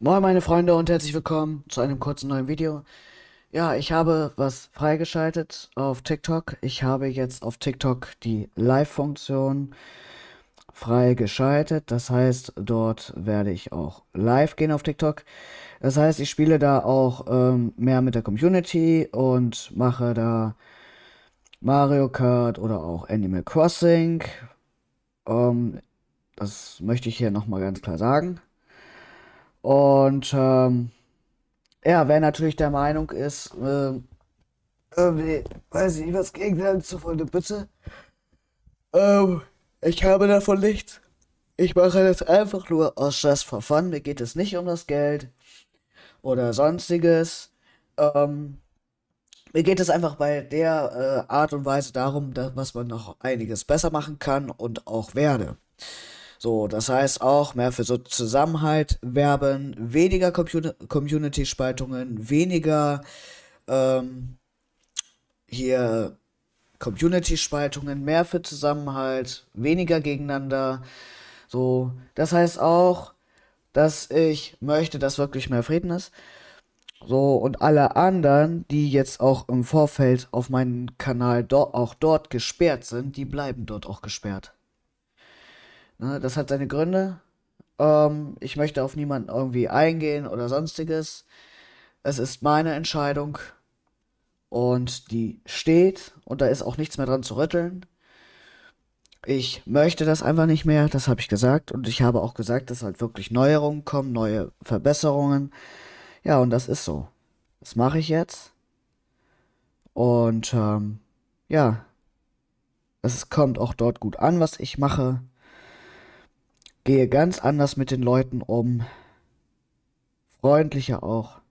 Moin meine Freunde und herzlich willkommen zu einem kurzen neuen Video. Ja, ich habe was freigeschaltet auf TikTok. Ich habe jetzt auf TikTok die Live-Funktion freigeschaltet. Das heißt, dort werde ich auch live gehen auf TikTok. Das heißt, ich spiele da auch ähm, mehr mit der Community und mache da Mario Kart oder auch Animal Crossing. Ähm, das möchte ich hier nochmal ganz klar sagen. Und ähm, ja, wer natürlich der Meinung ist, äh, irgendwie, weiß ich nicht, was zu wollen, bitte. Ähm, ich habe davon nichts. Ich mache das einfach nur aus Just for Fun. Mir geht es nicht um das Geld oder sonstiges. Ähm, mir geht es einfach bei der äh, Art und Weise darum, dass, was man noch einiges besser machen kann und auch werde. So, das heißt auch mehr für so Zusammenhalt werben, weniger Community-Spaltungen, weniger ähm, hier Community-Spaltungen, mehr für Zusammenhalt, weniger gegeneinander. So, das heißt auch, dass ich möchte, dass wirklich mehr Frieden ist. So, und alle anderen, die jetzt auch im Vorfeld auf meinem Kanal do auch dort gesperrt sind, die bleiben dort auch gesperrt. Ne, das hat seine Gründe. Ähm, ich möchte auf niemanden irgendwie eingehen oder sonstiges. Es ist meine Entscheidung und die steht und da ist auch nichts mehr dran zu rütteln. Ich möchte das einfach nicht mehr, das habe ich gesagt und ich habe auch gesagt, dass halt wirklich Neuerungen kommen, neue Verbesserungen. Ja, und das ist so. Das mache ich jetzt. Und ähm, ja, es kommt auch dort gut an, was ich mache. Gehe ganz anders mit den Leuten um. Freundlicher auch.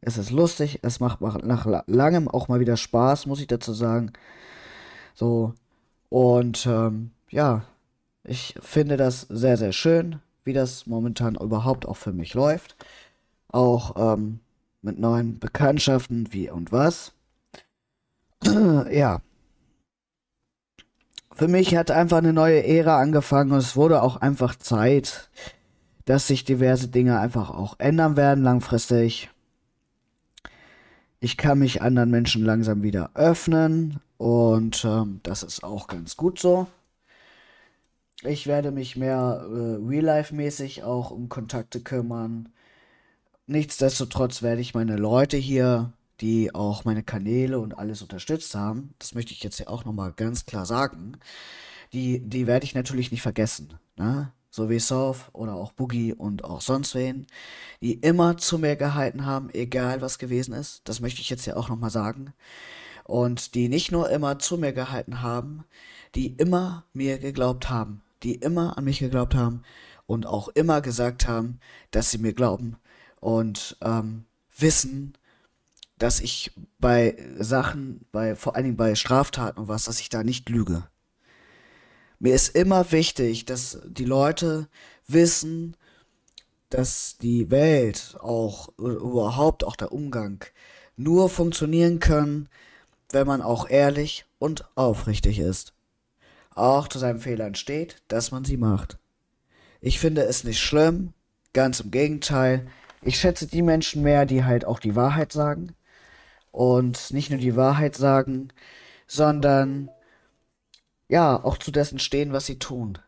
Es ist lustig, es macht nach langem auch mal wieder Spaß, muss ich dazu sagen. So. Und ähm, ja, ich finde das sehr, sehr schön, wie das momentan überhaupt auch für mich läuft. Auch ähm, mit neuen Bekanntschaften, wie und was. ja, für mich hat einfach eine neue Ära angefangen und es wurde auch einfach Zeit, dass sich diverse Dinge einfach auch ändern werden langfristig. Ich kann mich anderen Menschen langsam wieder öffnen und ähm, das ist auch ganz gut so. Ich werde mich mehr äh, real-life-mäßig auch um Kontakte kümmern. Nichtsdestotrotz werde ich meine Leute hier die auch meine Kanäle und alles unterstützt haben, das möchte ich jetzt ja auch nochmal ganz klar sagen, die, die werde ich natürlich nicht vergessen. Ne? So wie South oder auch Boogie und auch sonst wen, die immer zu mir gehalten haben, egal was gewesen ist. Das möchte ich jetzt ja auch nochmal sagen. Und die nicht nur immer zu mir gehalten haben, die immer mir geglaubt haben, die immer an mich geglaubt haben und auch immer gesagt haben, dass sie mir glauben und ähm, wissen, dass ich bei Sachen, bei, vor allen Dingen bei Straftaten und was, dass ich da nicht lüge. Mir ist immer wichtig, dass die Leute wissen, dass die Welt auch äh, überhaupt auch der Umgang nur funktionieren können, wenn man auch ehrlich und aufrichtig ist. Auch zu seinen Fehlern steht, dass man sie macht. Ich finde es nicht schlimm, ganz im Gegenteil. Ich schätze die Menschen mehr, die halt auch die Wahrheit sagen, und nicht nur die Wahrheit sagen, sondern ja, auch zu dessen stehen, was sie tun.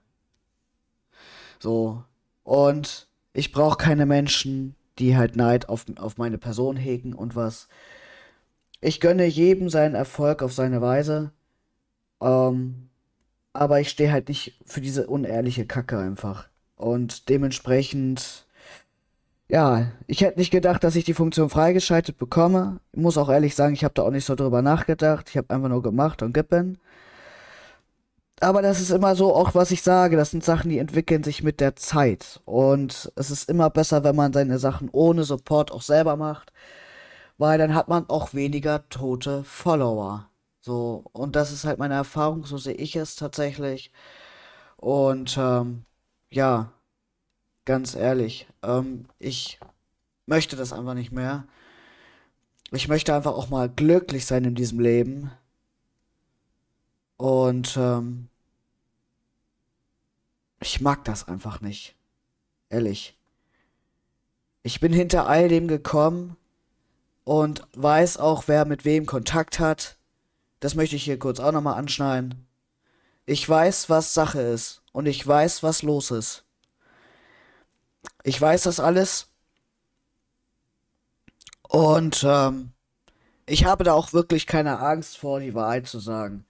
So. Und ich brauche keine Menschen, die halt Neid auf, auf meine Person hegen und was. Ich gönne jedem seinen Erfolg auf seine Weise. Ähm, aber ich stehe halt nicht für diese unehrliche Kacke einfach. Und dementsprechend ja, ich hätte nicht gedacht, dass ich die Funktion freigeschaltet bekomme. Ich muss auch ehrlich sagen, ich habe da auch nicht so drüber nachgedacht. Ich habe einfach nur gemacht und geppen. Aber das ist immer so auch, was ich sage. Das sind Sachen, die entwickeln sich mit der Zeit. Und es ist immer besser, wenn man seine Sachen ohne Support auch selber macht. Weil dann hat man auch weniger tote Follower. So, und das ist halt meine Erfahrung, so sehe ich es tatsächlich. Und ähm, ja, Ganz ehrlich, ähm, ich möchte das einfach nicht mehr. Ich möchte einfach auch mal glücklich sein in diesem Leben. Und ähm, ich mag das einfach nicht. Ehrlich. Ich bin hinter all dem gekommen und weiß auch, wer mit wem Kontakt hat. Das möchte ich hier kurz auch nochmal anschneiden. Ich weiß, was Sache ist und ich weiß, was los ist. Ich weiß das alles. Und ähm, ich habe da auch wirklich keine Angst vor, die Wahrheit zu sagen.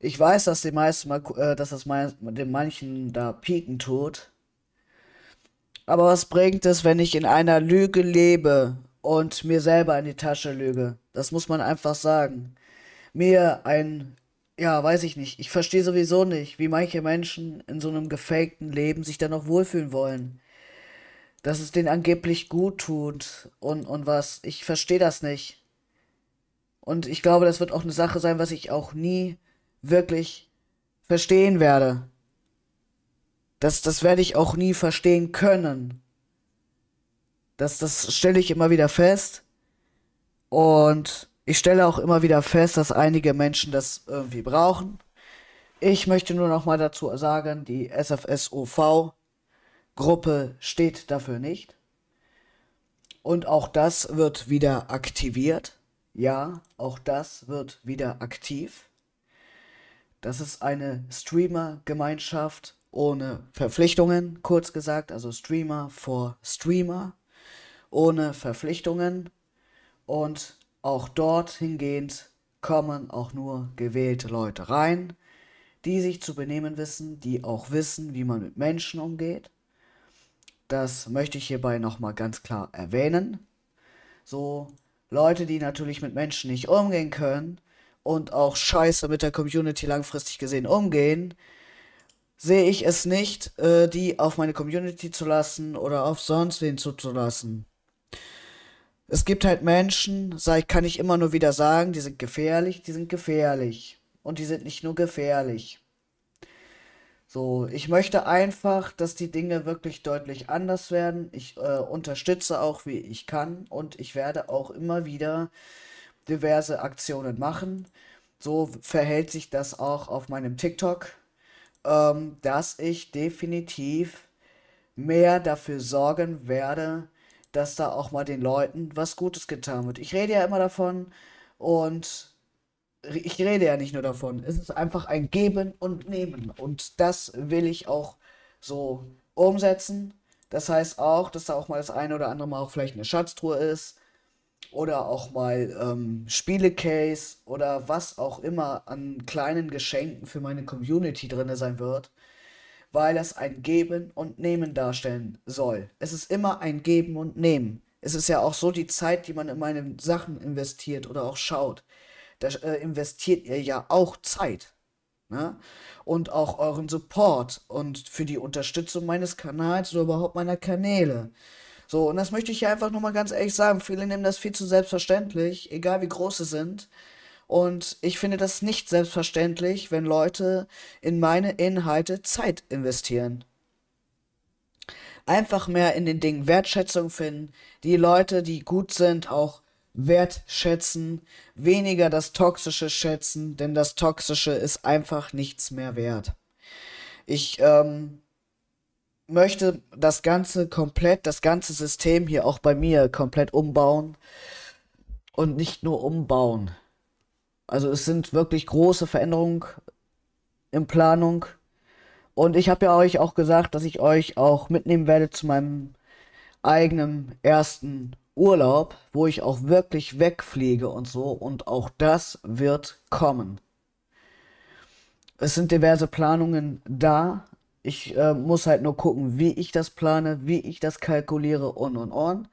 Ich weiß, dass die meisten mal, äh, dass das mein, den manchen da pieken tut. Aber was bringt es, wenn ich in einer Lüge lebe und mir selber in die Tasche lüge? Das muss man einfach sagen. Mir ein, ja, weiß ich nicht. Ich verstehe sowieso nicht, wie manche Menschen in so einem gefakten Leben sich dann noch wohlfühlen wollen dass es denen angeblich gut tut und, und was. Ich verstehe das nicht. Und ich glaube, das wird auch eine Sache sein, was ich auch nie wirklich verstehen werde. Das, das werde ich auch nie verstehen können. Das, das stelle ich immer wieder fest. Und ich stelle auch immer wieder fest, dass einige Menschen das irgendwie brauchen. Ich möchte nur noch mal dazu sagen, die SFSOV Gruppe steht dafür nicht. Und auch das wird wieder aktiviert. Ja, auch das wird wieder aktiv. Das ist eine Streamer-Gemeinschaft ohne Verpflichtungen, kurz gesagt, also Streamer vor Streamer, ohne Verpflichtungen. Und auch dort hingehend kommen auch nur gewählte Leute rein, die sich zu benehmen wissen, die auch wissen, wie man mit Menschen umgeht das möchte ich hierbei nochmal ganz klar erwähnen. So, Leute, die natürlich mit Menschen nicht umgehen können und auch scheiße mit der Community langfristig gesehen umgehen, sehe ich es nicht, äh, die auf meine Community zu lassen oder auf sonst wen zuzulassen. Es gibt halt Menschen, sag, kann ich immer nur wieder sagen, die sind gefährlich, die sind gefährlich. Und die sind nicht nur gefährlich. So, ich möchte einfach, dass die Dinge wirklich deutlich anders werden. Ich äh, unterstütze auch, wie ich kann und ich werde auch immer wieder diverse Aktionen machen. So verhält sich das auch auf meinem TikTok, ähm, dass ich definitiv mehr dafür sorgen werde, dass da auch mal den Leuten was Gutes getan wird. Ich rede ja immer davon und ich rede ja nicht nur davon. Es ist einfach ein Geben und Nehmen. Und das will ich auch so umsetzen. Das heißt auch, dass da auch mal das eine oder andere Mal auch vielleicht eine Schatztruhe ist. Oder auch mal ähm, Spielecase oder was auch immer an kleinen Geschenken für meine Community drin sein wird. Weil es ein Geben und Nehmen darstellen soll. Es ist immer ein Geben und Nehmen. Es ist ja auch so die Zeit, die man in meine Sachen investiert oder auch schaut da äh, investiert ihr ja auch Zeit. Ne? Und auch euren Support und für die Unterstützung meines Kanals oder überhaupt meiner Kanäle. So, und das möchte ich hier einfach nochmal ganz ehrlich sagen. Viele nehmen das viel zu selbstverständlich, egal wie groß sie sind. Und ich finde das nicht selbstverständlich, wenn Leute in meine Inhalte Zeit investieren. Einfach mehr in den Dingen Wertschätzung finden, die Leute, die gut sind, auch wertschätzen, weniger das Toxische schätzen, denn das Toxische ist einfach nichts mehr wert. Ich ähm, möchte das Ganze komplett, das ganze System hier auch bei mir komplett umbauen und nicht nur umbauen. Also es sind wirklich große Veränderungen in Planung. Und ich habe ja euch auch gesagt, dass ich euch auch mitnehmen werde zu meinem eigenen ersten Urlaub, wo ich auch wirklich wegfliege und so. Und auch das wird kommen. Es sind diverse Planungen da. Ich äh, muss halt nur gucken, wie ich das plane, wie ich das kalkuliere und und und,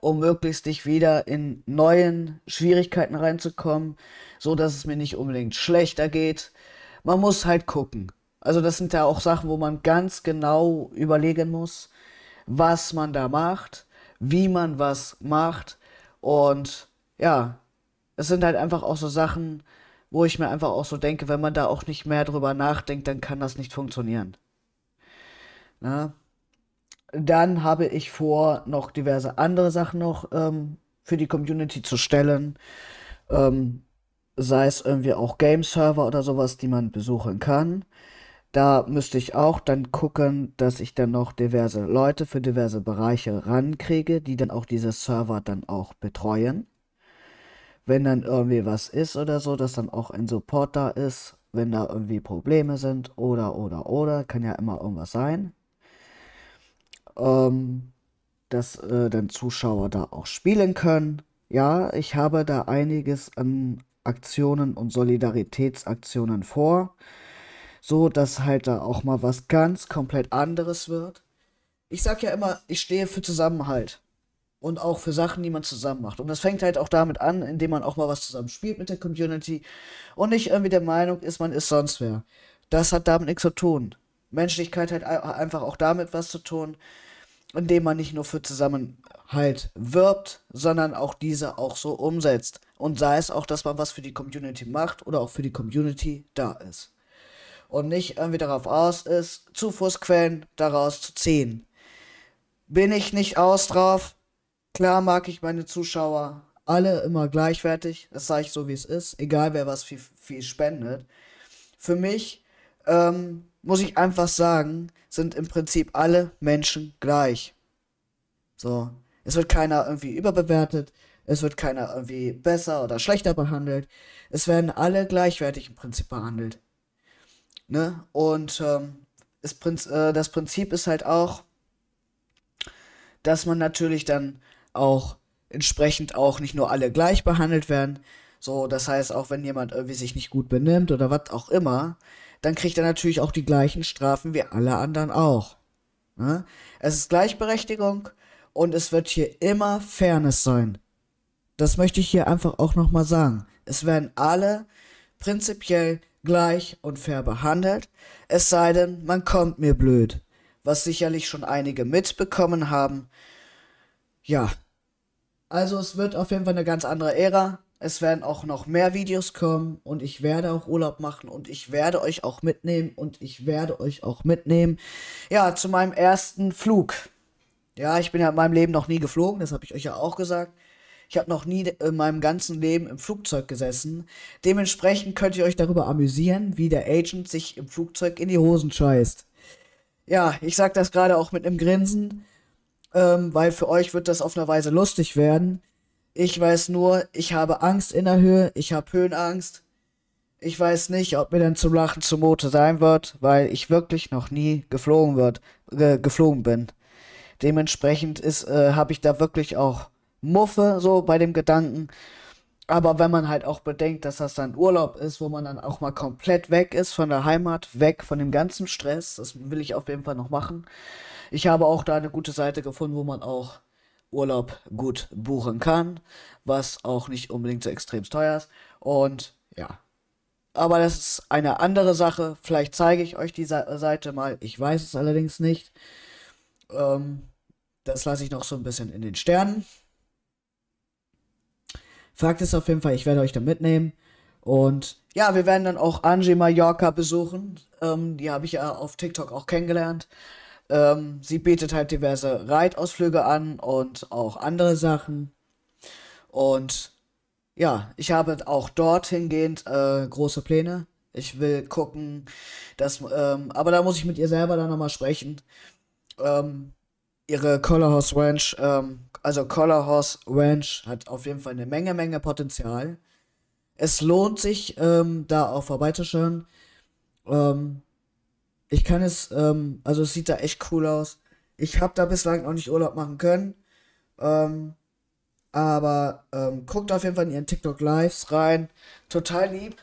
um möglichst nicht wieder in neuen Schwierigkeiten reinzukommen, so dass es mir nicht unbedingt schlechter geht. Man muss halt gucken. Also das sind ja auch Sachen, wo man ganz genau überlegen muss, was man da macht wie man was macht. Und ja, es sind halt einfach auch so Sachen, wo ich mir einfach auch so denke, wenn man da auch nicht mehr drüber nachdenkt, dann kann das nicht funktionieren. Na? Ne? Dann habe ich vor, noch diverse andere Sachen noch ähm, für die Community zu stellen. Ähm, sei es irgendwie auch Game-Server oder sowas, die man besuchen kann. Da müsste ich auch dann gucken, dass ich dann noch diverse Leute für diverse Bereiche rankriege, die dann auch diese Server dann auch betreuen. Wenn dann irgendwie was ist oder so, dass dann auch ein Support da ist, wenn da irgendwie Probleme sind oder oder oder, kann ja immer irgendwas sein. Ähm, dass äh, dann Zuschauer da auch spielen können. Ja, ich habe da einiges an Aktionen und Solidaritätsaktionen vor so dass halt da auch mal was ganz komplett anderes wird. Ich sag ja immer, ich stehe für Zusammenhalt und auch für Sachen, die man zusammen macht. Und das fängt halt auch damit an, indem man auch mal was zusammen spielt mit der Community und nicht irgendwie der Meinung ist, man ist sonst wer. Das hat damit nichts zu tun. Menschlichkeit hat einfach auch damit was zu tun, indem man nicht nur für Zusammenhalt wirbt, sondern auch diese auch so umsetzt. Und sei es auch, dass man was für die Community macht oder auch für die Community da ist und nicht irgendwie darauf aus ist, Zufußquellen daraus zu ziehen. Bin ich nicht aus drauf? Klar mag ich meine Zuschauer alle immer gleichwertig. Das sage ich so, wie es ist. Egal, wer was viel, viel spendet. Für mich, ähm, muss ich einfach sagen, sind im Prinzip alle Menschen gleich. So. Es wird keiner irgendwie überbewertet. Es wird keiner irgendwie besser oder schlechter behandelt. Es werden alle gleichwertig im Prinzip behandelt. Ne? Und ähm, ist Prinz, äh, das Prinzip ist halt auch, dass man natürlich dann auch entsprechend auch nicht nur alle gleich behandelt werden. So, das heißt, auch wenn jemand irgendwie sich nicht gut benimmt oder was auch immer, dann kriegt er natürlich auch die gleichen Strafen wie alle anderen auch. Ne? Es ist Gleichberechtigung und es wird hier immer Fairness sein. Das möchte ich hier einfach auch nochmal sagen. Es werden alle prinzipiell gleich und fair behandelt, es sei denn, man kommt mir blöd, was sicherlich schon einige mitbekommen haben. Ja. Also es wird auf jeden Fall eine ganz andere Ära. Es werden auch noch mehr Videos kommen und ich werde auch Urlaub machen und ich werde euch auch mitnehmen und ich werde euch auch mitnehmen. Ja, zu meinem ersten Flug. Ja, ich bin ja in meinem Leben noch nie geflogen, das habe ich euch ja auch gesagt. Ich habe noch nie in meinem ganzen Leben im Flugzeug gesessen. Dementsprechend könnt ihr euch darüber amüsieren, wie der Agent sich im Flugzeug in die Hosen scheißt. Ja, ich sage das gerade auch mit einem Grinsen, ähm, weil für euch wird das auf eine Weise lustig werden. Ich weiß nur, ich habe Angst in der Höhe, ich habe Höhenangst. Ich weiß nicht, ob mir dann zum Lachen zumute sein wird, weil ich wirklich noch nie geflogen wird, äh, geflogen bin. Dementsprechend ist, äh, habe ich da wirklich auch Muffe, so bei dem Gedanken. Aber wenn man halt auch bedenkt, dass das dann Urlaub ist, wo man dann auch mal komplett weg ist von der Heimat, weg von dem ganzen Stress, das will ich auf jeden Fall noch machen. Ich habe auch da eine gute Seite gefunden, wo man auch Urlaub gut buchen kann, was auch nicht unbedingt so extrem teuer ist. Und ja. Aber das ist eine andere Sache. Vielleicht zeige ich euch die Seite mal. Ich weiß es allerdings nicht. Ähm, das lasse ich noch so ein bisschen in den Sternen. Fragt es auf jeden Fall, ich werde euch da mitnehmen. Und ja, wir werden dann auch Angie Mallorca besuchen. Ähm, die habe ich ja auf TikTok auch kennengelernt. Ähm, sie bietet halt diverse Reitausflüge an und auch andere Sachen. Und ja, ich habe auch dorthin gehend äh, große Pläne. Ich will gucken, dass, ähm, aber da muss ich mit ihr selber dann nochmal sprechen. Ähm, ihre Color House Ranch ähm, also Color Horse Ranch hat auf jeden Fall eine Menge, Menge Potenzial. Es lohnt sich, ähm, da auch vorbeizuschauen. Ähm, ich kann es, ähm, also es sieht da echt cool aus. Ich habe da bislang noch nicht Urlaub machen können. Ähm, aber ähm, guckt auf jeden Fall in ihren TikTok Lives rein. Total lieb,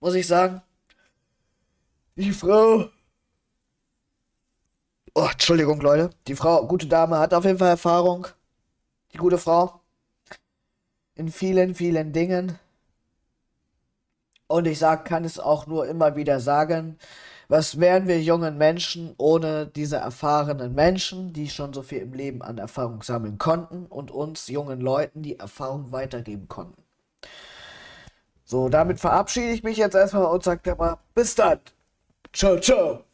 muss ich sagen. Die Frau Oh, Entschuldigung, Leute. Die Frau, gute Dame, hat auf jeden Fall Erfahrung. Die gute Frau. In vielen, vielen Dingen. Und ich sag, kann es auch nur immer wieder sagen. Was wären wir jungen Menschen ohne diese erfahrenen Menschen, die schon so viel im Leben an Erfahrung sammeln konnten und uns jungen Leuten die Erfahrung weitergeben konnten? So, damit verabschiede ich mich jetzt erstmal und sage mal bis dann. Ciao, ciao.